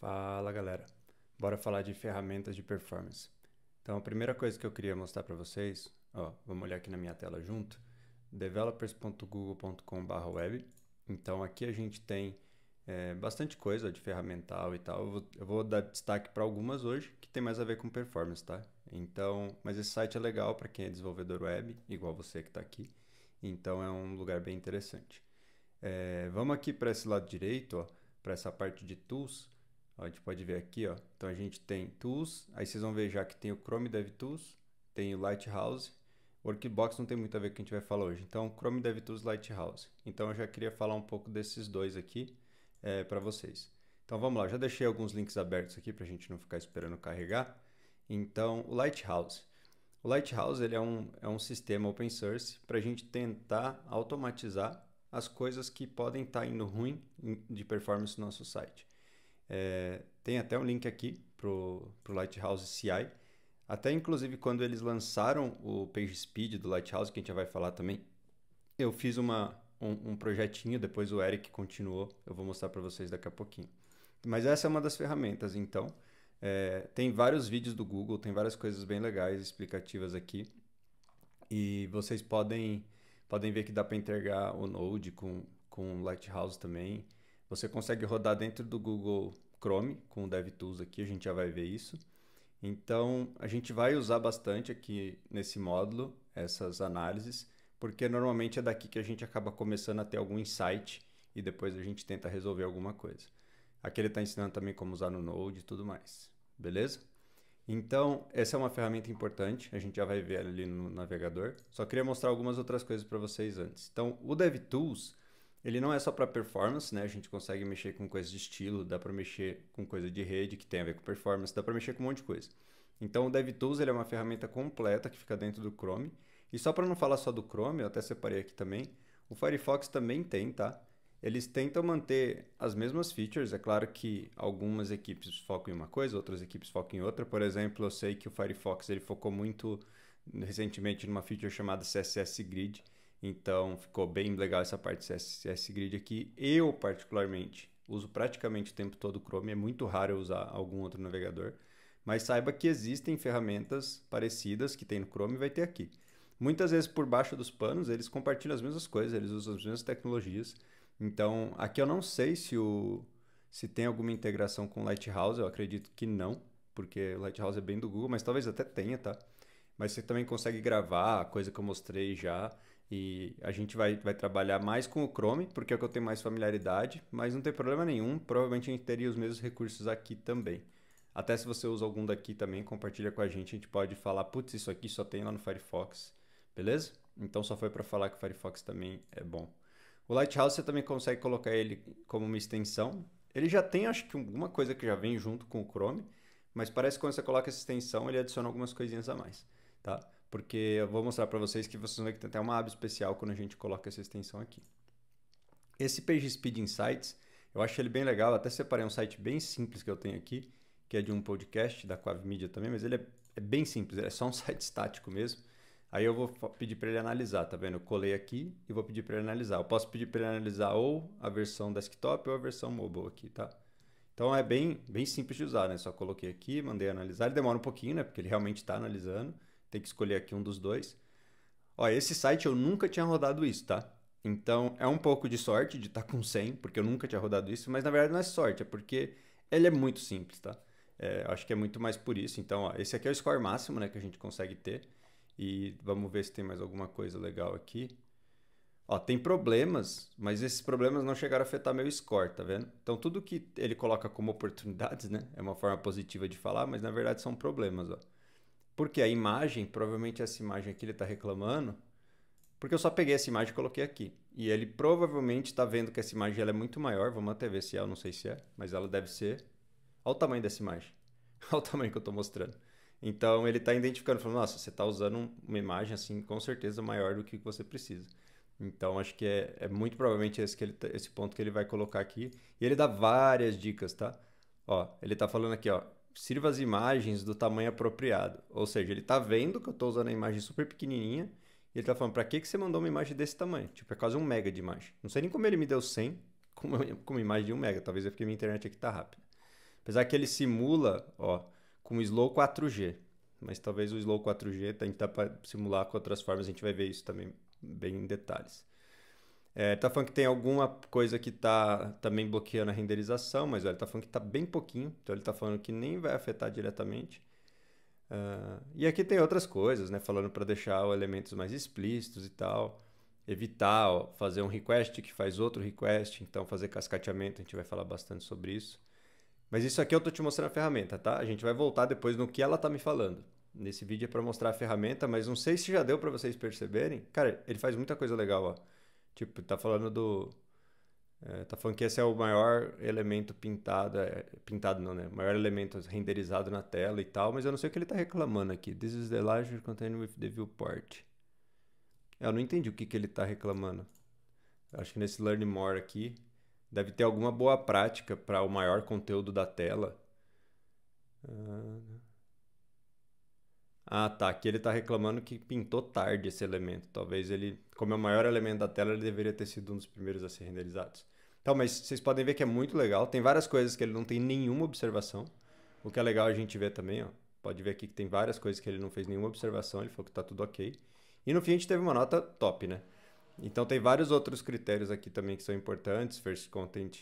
Fala galera, bora falar de ferramentas de performance. Então a primeira coisa que eu queria mostrar para vocês, ó, vamos olhar aqui na minha tela junto, developers.google.com/web. Então aqui a gente tem é, bastante coisa de ferramental e tal. Eu vou, eu vou dar destaque para algumas hoje que tem mais a ver com performance, tá? Então, mas esse site é legal para quem é desenvolvedor web, igual você que está aqui. Então é um lugar bem interessante. É, vamos aqui para esse lado direito, para essa parte de tools a gente pode ver aqui, ó. Então a gente tem Tools, aí vocês vão ver já que tem o Chrome DevTools, tem o Lighthouse. Workbox não tem muito a ver com o que a gente vai falar hoje. Então, Chrome DevTools Lighthouse. Então, eu já queria falar um pouco desses dois aqui é, para vocês. Então, vamos lá. Já deixei alguns links abertos aqui para a gente não ficar esperando carregar. Então, o Lighthouse. O Lighthouse ele é, um, é um sistema open source para a gente tentar automatizar as coisas que podem estar tá indo ruim hum, de performance no nosso site. É, tem até um link aqui para o Lighthouse CI. Até inclusive quando eles lançaram o PageSpeed do Lighthouse, que a gente já vai falar também, eu fiz uma, um, um projetinho, depois o Eric continuou, eu vou mostrar para vocês daqui a pouquinho. Mas essa é uma das ferramentas, então. É, tem vários vídeos do Google, tem várias coisas bem legais, explicativas aqui. E vocês podem, podem ver que dá para entregar o Node com, com Lighthouse também. Você consegue rodar dentro do Google Chrome com o DevTools aqui, a gente já vai ver isso. Então, a gente vai usar bastante aqui nesse módulo essas análises, porque normalmente é daqui que a gente acaba começando a ter algum insight e depois a gente tenta resolver alguma coisa. Aqui ele está ensinando também como usar no Node e tudo mais, beleza? Então, essa é uma ferramenta importante, a gente já vai ver ali no navegador. Só queria mostrar algumas outras coisas para vocês antes. Então, o DevTools ele não é só para performance, né? A gente consegue mexer com coisas de estilo, dá para mexer com coisa de rede que tem a ver com performance, dá para mexer com um monte de coisa. Então o DevTools ele é uma ferramenta completa que fica dentro do Chrome. E só para não falar só do Chrome, eu até separei aqui também, o Firefox também tem, tá? Eles tentam manter as mesmas features, é claro que algumas equipes focam em uma coisa, outras equipes focam em outra. Por exemplo, eu sei que o Firefox ele focou muito recentemente numa feature chamada CSS Grid, então ficou bem legal essa parte de CSS Grid aqui. Eu, particularmente, uso praticamente o tempo todo o Chrome, é muito raro eu usar algum outro navegador. Mas saiba que existem ferramentas parecidas que tem no Chrome e vai ter aqui. Muitas vezes por baixo dos panos eles compartilham as mesmas coisas, eles usam as mesmas tecnologias. Então aqui eu não sei se, o, se tem alguma integração com Lighthouse, eu acredito que não, porque Lighthouse é bem do Google, mas talvez até tenha, tá? Mas você também consegue gravar, coisa que eu mostrei já. E a gente vai, vai trabalhar mais com o Chrome, porque é o que eu tenho mais familiaridade, mas não tem problema nenhum, provavelmente a gente teria os mesmos recursos aqui também. Até se você usa algum daqui também, compartilha com a gente, a gente pode falar, putz, isso aqui só tem lá no Firefox, beleza? Então só foi para falar que o Firefox também é bom. O Lighthouse você também consegue colocar ele como uma extensão. Ele já tem, acho que alguma coisa que já vem junto com o Chrome, mas parece que quando você coloca essa extensão, ele adiciona algumas coisinhas a mais, tá? porque eu vou mostrar para vocês que vocês vão ver que tem até uma aba especial quando a gente coloca essa extensão aqui. Esse PageSpeed Insights, eu acho ele bem legal, até separei um site bem simples que eu tenho aqui, que é de um podcast da Quave Media também, mas ele é, é bem simples, é só um site estático mesmo. Aí eu vou pedir para ele analisar, tá vendo? Eu colei aqui e vou pedir para ele analisar. Eu posso pedir para ele analisar ou a versão desktop ou a versão mobile aqui, tá? Então é bem, bem simples de usar, né? Só coloquei aqui, mandei analisar. Ele demora um pouquinho, né? Porque ele realmente está analisando. Tem que escolher aqui um dos dois. Ó, esse site eu nunca tinha rodado isso, tá? Então é um pouco de sorte de estar tá com 100, porque eu nunca tinha rodado isso, mas na verdade não é sorte, é porque ele é muito simples, tá? É, acho que é muito mais por isso. Então, ó, esse aqui é o score máximo né, que a gente consegue ter. E vamos ver se tem mais alguma coisa legal aqui. Ó, tem problemas, mas esses problemas não chegaram a afetar meu score, tá vendo? Então tudo que ele coloca como oportunidades, né? É uma forma positiva de falar, mas na verdade são problemas, ó. Porque a imagem, provavelmente essa imagem aqui ele está reclamando, porque eu só peguei essa imagem e coloquei aqui. E ele provavelmente está vendo que essa imagem ela é muito maior, vamos até ver se é, eu não sei se é, mas ela deve ser. Olha o tamanho dessa imagem. Olha o tamanho que eu estou mostrando. Então ele está identificando, falando, nossa, você está usando uma imagem assim com certeza maior do que você precisa. Então acho que é, é muito provavelmente esse, que ele, tá, esse ponto que ele vai colocar aqui. E ele dá várias dicas, tá? Ó, ele está falando aqui, ó, sirva as imagens do tamanho apropriado. Ou seja, ele está vendo que eu estou usando a imagem super pequenininha e ele está falando, para que, que você mandou uma imagem desse tamanho? Tipo, é quase um mega de imagem. Não sei nem como ele me deu 100 como imagem de um mega. Talvez é porque minha internet aqui está rápida. Apesar que ele simula ó, com slow 4G. Mas talvez o slow 4G a gente dá tá para simular com outras formas. A gente vai ver isso também bem em detalhes. É, ele tá falando que tem alguma coisa que tá também bloqueando a renderização, mas olha, ele tá falando que tá bem pouquinho, então ele tá falando que nem vai afetar diretamente. Uh, e aqui tem outras coisas, né? Falando para deixar elementos mais explícitos e tal, evitar ó, fazer um request que faz outro request, então fazer cascateamento, a gente vai falar bastante sobre isso. Mas isso aqui eu tô te mostrando a ferramenta, tá? A gente vai voltar depois no que ela tá me falando. Nesse vídeo é para mostrar a ferramenta, mas não sei se já deu para vocês perceberem. Cara, ele faz muita coisa legal, ó. Tipo, tá falando do. É, tá falando que esse é o maior elemento pintado, é, pintado não, né? O maior elemento renderizado na tela e tal, mas eu não sei o que ele tá reclamando aqui. This is the larger container with the viewport. Eu não entendi o que, que ele tá reclamando. Acho que nesse Learn More aqui deve ter alguma boa prática para o maior conteúdo da tela. Uh... Ah, tá. Aqui ele está reclamando que pintou tarde esse elemento. Talvez ele, como é o maior elemento da tela, ele deveria ter sido um dos primeiros a ser renderizados. Então, mas vocês podem ver que é muito legal. Tem várias coisas que ele não tem nenhuma observação. O que é legal a gente ver também, ó. Pode ver aqui que tem várias coisas que ele não fez nenhuma observação. Ele falou que está tudo ok. E no fim a gente teve uma nota top, né? Então tem vários outros critérios aqui também que são importantes. First Content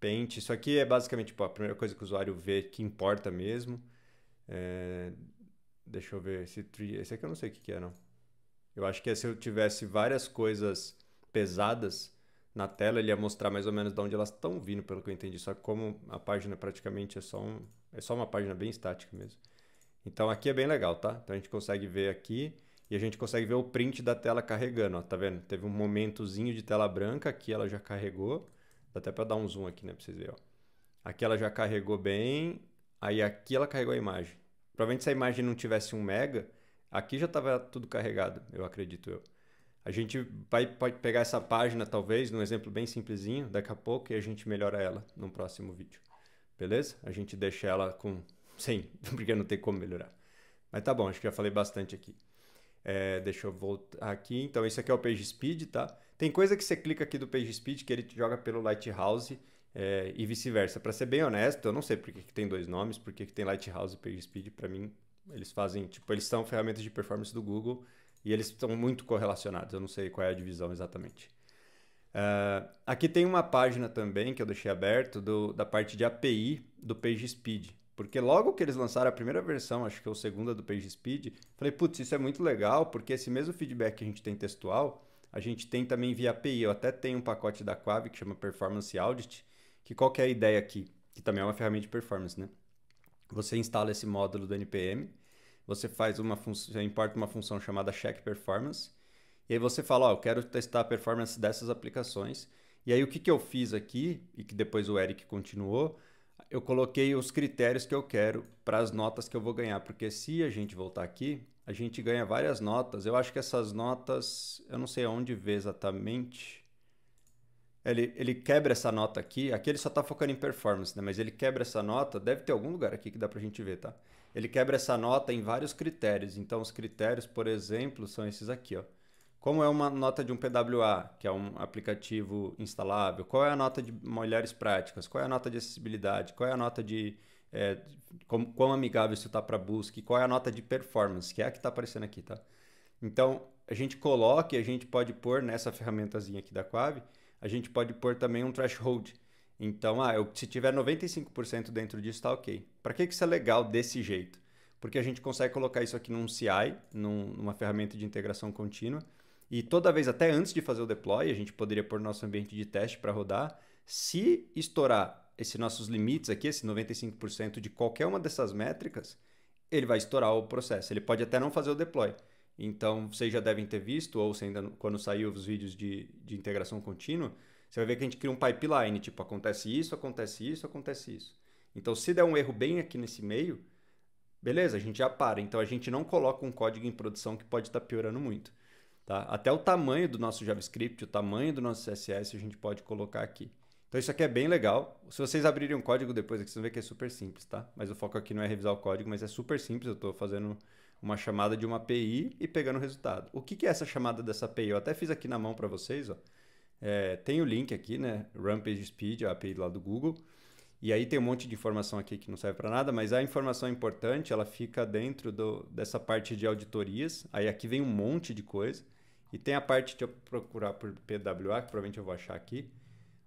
Paint. Isso aqui é basicamente pô, a primeira coisa que o usuário vê que importa mesmo. É, Deixa eu ver, esse tree. Esse aqui eu não sei o que, que é, não. Eu acho que é se eu tivesse várias coisas pesadas na tela, ele ia mostrar mais ou menos de onde elas estão vindo, pelo que eu entendi. Só que como a página praticamente é só, um, é só uma página bem estática mesmo. Então aqui é bem legal, tá? Então a gente consegue ver aqui e a gente consegue ver o print da tela carregando, ó, tá vendo? Teve um momentozinho de tela branca, aqui ela já carregou. Dá até para dar um zoom aqui, né, para vocês verem, ó. Aqui ela já carregou bem, aí aqui ela carregou a imagem. Provavelmente se a imagem não tivesse um mega, aqui já estava tudo carregado, eu acredito eu. A gente vai pode pegar essa página, talvez, num exemplo bem simplesinho, daqui a pouco, e a gente melhora ela no próximo vídeo. Beleza? A gente deixa ela com 100, porque não tem como melhorar. Mas tá bom, acho que já falei bastante aqui. É, deixa eu voltar aqui. Então, isso aqui é o PageSpeed, tá? Tem coisa que você clica aqui do PageSpeed que ele te joga pelo Lighthouse é, e vice-versa. Para ser bem honesto, eu não sei por que, que tem dois nomes, por que, que tem Lighthouse e PageSpeed. Para mim, eles fazem, tipo, eles são ferramentas de performance do Google e eles estão muito correlacionados. Eu não sei qual é a divisão exatamente. Uh, aqui tem uma página também que eu deixei aberto do, da parte de API do PageSpeed. Porque logo que eles lançaram a primeira versão, acho que é a segunda do PageSpeed, falei, putz, isso é muito legal, porque esse mesmo feedback que a gente tem textual, a gente tem também via API. Eu até tenho um pacote da Quav que chama Performance Audit, que qual que é a ideia aqui? Que também é uma ferramenta de performance, né? Você instala esse módulo do NPM, você faz uma função, importa uma função chamada check performance, e aí você fala, ó, oh, eu quero testar a performance dessas aplicações. E aí o que, que eu fiz aqui, e que depois o Eric continuou, eu coloquei os critérios que eu quero para as notas que eu vou ganhar, porque se a gente voltar aqui, a gente ganha várias notas. Eu acho que essas notas, eu não sei onde ver exatamente ele, ele quebra essa nota aqui. Aqui ele só está focando em performance, né? Mas ele quebra essa nota. Deve ter algum lugar aqui que dá para a gente ver, tá? Ele quebra essa nota em vários critérios. Então, os critérios, por exemplo, são esses aqui, ó. Como é uma nota de um PWA, que é um aplicativo instalável? Qual é a nota de mulheres práticas? Qual é a nota de acessibilidade? Qual é a nota de é, como, quão amigável isso está para busca? E qual é a nota de performance, que é a que está aparecendo aqui, tá? Então, a gente coloca e a gente pode pôr nessa ferramentazinha aqui da Quave a gente pode pôr também um threshold. Então, ah, eu, se tiver 95% dentro disso, tá ok. Para que, que isso é legal desse jeito? Porque a gente consegue colocar isso aqui num CI, num, numa ferramenta de integração contínua, e toda vez, até antes de fazer o deploy, a gente poderia pôr nosso ambiente de teste para rodar. Se estourar esses nossos limites aqui, esse 95% de qualquer uma dessas métricas, ele vai estourar o processo. Ele pode até não fazer o deploy, então, vocês já devem ter visto, ou se ainda quando saiu os vídeos de, de integração contínua, você vai ver que a gente cria um pipeline, tipo, acontece isso, acontece isso, acontece isso. Então, se der um erro bem aqui nesse meio, beleza, a gente já para. Então, a gente não coloca um código em produção que pode estar tá piorando muito. Tá? Até o tamanho do nosso JavaScript, o tamanho do nosso CSS, a gente pode colocar aqui. Então, isso aqui é bem legal. Se vocês abrirem um código depois aqui, vocês vão ver que é super simples, tá? Mas o foco aqui não é revisar o código, mas é super simples. Eu estou fazendo uma chamada de uma API e pegando o resultado. O que, que é essa chamada dessa API? Eu até fiz aqui na mão para vocês, ó. É, tem o link aqui, né? Rampage Speed, a API lá do Google. E aí tem um monte de informação aqui que não serve para nada, mas a informação importante ela fica dentro do, dessa parte de auditorias. Aí aqui vem um monte de coisa. E tem a parte de eu procurar por PWA, que provavelmente eu vou achar aqui.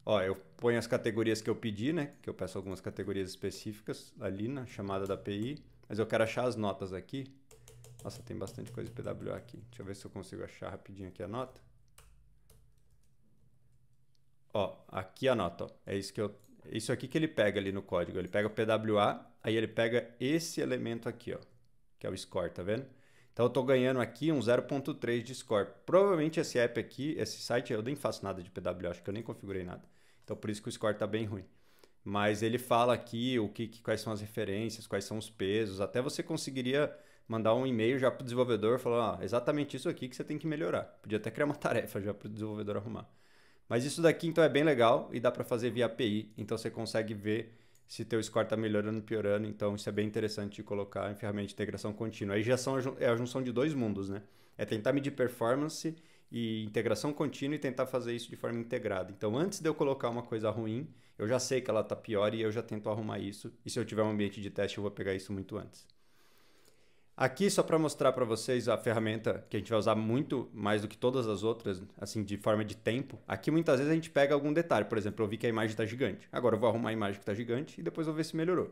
Ó, eu ponho as categorias que eu pedi, né? Que eu peço algumas categorias específicas ali na chamada da API. Mas eu quero achar as notas aqui. Nossa, tem bastante coisa de PWA aqui. Deixa eu ver se eu consigo achar rapidinho aqui a nota. Ó, aqui a nota, ó. É isso que eu isso aqui que ele pega ali no código. Ele pega o PWA, aí ele pega esse elemento aqui, ó, que é o score, tá vendo? Então eu tô ganhando aqui um 0.3 de score. Provavelmente esse app aqui, esse site, eu nem faço nada de PWA, acho que eu nem configurei nada. Então por isso que o score tá bem ruim. Mas ele fala aqui o que, quais são as referências, quais são os pesos, até você conseguiria mandar um e-mail já para o desenvolvedor falando ah, exatamente isso aqui que você tem que melhorar. Podia até criar uma tarefa já para o desenvolvedor arrumar. Mas isso daqui então é bem legal e dá para fazer via API, então você consegue ver se teu score está melhorando, ou piorando, então isso é bem interessante de colocar em ferramenta de integração contínua. Aí já são, é a junção de dois mundos, né? É tentar medir performance e integração contínua e tentar fazer isso de forma integrada. Então, antes de eu colocar uma coisa ruim, eu já sei que ela está pior e eu já tento arrumar isso. E se eu tiver um ambiente de teste, eu vou pegar isso muito antes. Aqui só para mostrar para vocês a ferramenta que a gente vai usar muito mais do que todas as outras, assim, de forma de tempo. Aqui muitas vezes a gente pega algum detalhe, por exemplo, eu vi que a imagem está gigante. Agora eu vou arrumar a imagem que está gigante e depois eu vou ver se melhorou.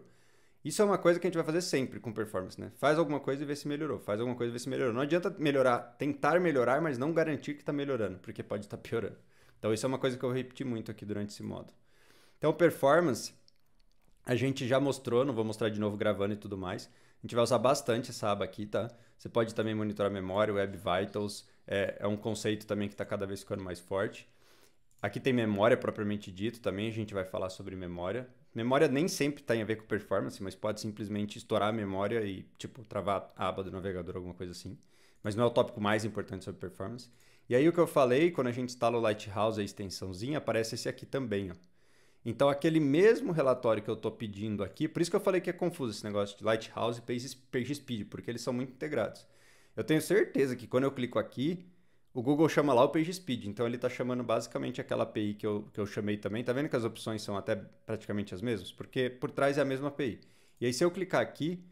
Isso é uma coisa que a gente vai fazer sempre com performance, né? Faz alguma coisa e vê se melhorou, faz alguma coisa e vê se melhorou. Não adianta melhorar, tentar melhorar, mas não garantir que está melhorando, porque pode estar tá piorando. Então isso é uma coisa que eu vou repetir muito aqui durante esse modo. Então performance, a gente já mostrou, não vou mostrar de novo gravando e tudo mais, a gente vai usar bastante essa aba aqui, tá? Você pode também monitorar a memória, Web Vitals, é, é um conceito também que está cada vez ficando mais forte. Aqui tem memória propriamente dito, também a gente vai falar sobre memória. Memória nem sempre tem a ver com performance, mas pode simplesmente estourar a memória e, tipo, travar a aba do navegador, alguma coisa assim. Mas não é o tópico mais importante sobre performance. E aí o que eu falei, quando a gente instala o Lighthouse, a extensãozinha, aparece esse aqui também, ó. Então, aquele mesmo relatório que eu estou pedindo aqui, por isso que eu falei que é confuso esse negócio de Lighthouse e PageSpeed, porque eles são muito integrados. Eu tenho certeza que quando eu clico aqui, o Google chama lá o PageSpeed, então ele está chamando basicamente aquela API que eu, que eu chamei também. Tá vendo que as opções são até praticamente as mesmas? Porque por trás é a mesma API. E aí, se eu clicar aqui,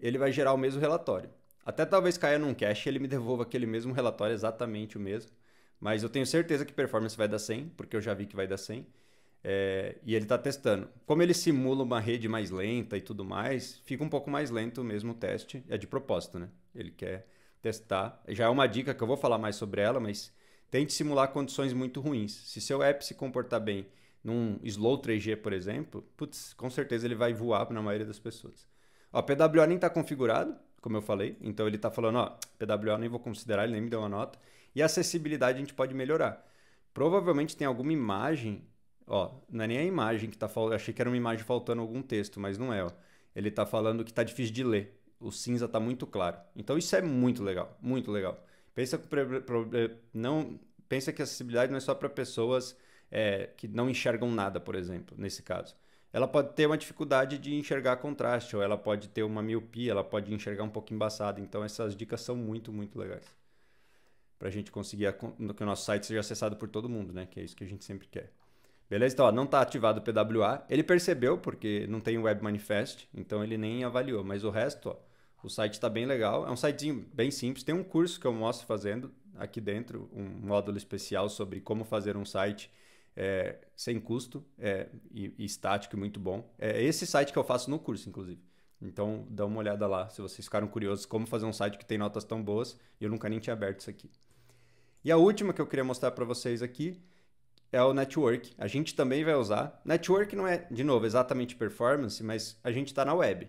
ele vai gerar o mesmo relatório. Até talvez caia num cache e ele me devolva aquele mesmo relatório, exatamente o mesmo. Mas eu tenho certeza que performance vai dar 100, porque eu já vi que vai dar 100. É, e ele está testando. Como ele simula uma rede mais lenta e tudo mais, fica um pouco mais lento mesmo o teste. É de propósito, né? Ele quer testar. Já é uma dica que eu vou falar mais sobre ela, mas tente simular condições muito ruins. Se seu app se comportar bem num slow 3G, por exemplo, putz, com certeza ele vai voar na maioria das pessoas. Ó, PWA nem está configurado, como eu falei, então ele está falando, ó, PWA nem vou considerar, ele nem me deu uma nota. E acessibilidade a gente pode melhorar. Provavelmente tem alguma imagem Ó, não é nem a imagem que tá faltando. Achei que era uma imagem faltando algum texto, mas não é, ó. Ele tá falando que tá difícil de ler. O cinza tá muito claro. Então isso é muito legal, muito legal. Pensa que eh, não pensa que a acessibilidade não é só para pessoas é, que não enxergam nada, por exemplo, nesse caso. Ela pode ter uma dificuldade de enxergar contraste, ou ela pode ter uma miopia, ela pode enxergar um pouco embaçado. Então essas dicas são muito, muito legais para a gente conseguir que o nosso site seja acessado por todo mundo, né? Que é isso que a gente sempre quer. Beleza? Então, ó, não está ativado o PWA. Ele percebeu, porque não tem web manifest, então ele nem avaliou. Mas o resto, ó, o site está bem legal. É um sitezinho bem simples. Tem um curso que eu mostro fazendo aqui dentro, um módulo especial sobre como fazer um site é, sem custo é, e, e estático e muito bom. É esse site que eu faço no curso, inclusive. Então, dá uma olhada lá, se vocês ficaram curiosos como fazer um site que tem notas tão boas. Eu nunca nem tinha aberto isso aqui. E a última que eu queria mostrar para vocês aqui é o network. A gente também vai usar. Network não é, de novo, exatamente performance, mas a gente está na web.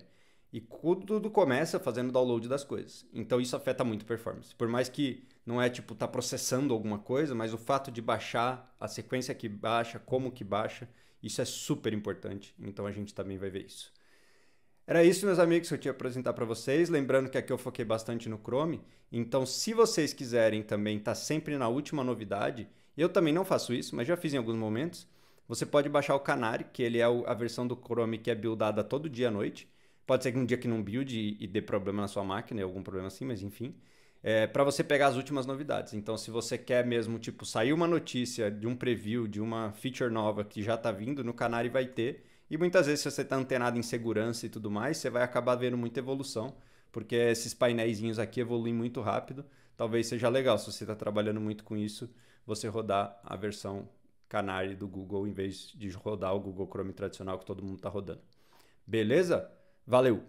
E tudo começa fazendo download das coisas. Então isso afeta muito performance. Por mais que não é tipo tá processando alguma coisa, mas o fato de baixar, a sequência que baixa, como que baixa, isso é super importante. Então a gente também vai ver isso. Era isso, meus amigos, que eu tinha apresentar para vocês. Lembrando que aqui eu foquei bastante no Chrome. Então, se vocês quiserem também estar tá sempre na última novidade, eu também não faço isso, mas já fiz em alguns momentos. Você pode baixar o Canary, que ele é a versão do Chrome que é buildada todo dia à noite. Pode ser que um dia que não build e dê problema na sua máquina, algum problema assim, mas enfim. É, para você pegar as últimas novidades. Então, se você quer mesmo, tipo, sair uma notícia de um preview, de uma feature nova que já está vindo, no Canary vai ter. E muitas vezes, se você está antenado em segurança e tudo mais, você vai acabar vendo muita evolução, porque esses painéis aqui evoluem muito rápido. Talvez seja legal se você está trabalhando muito com isso você rodar a versão Canary do Google em vez de rodar o Google Chrome tradicional que todo mundo está rodando. Beleza? Valeu!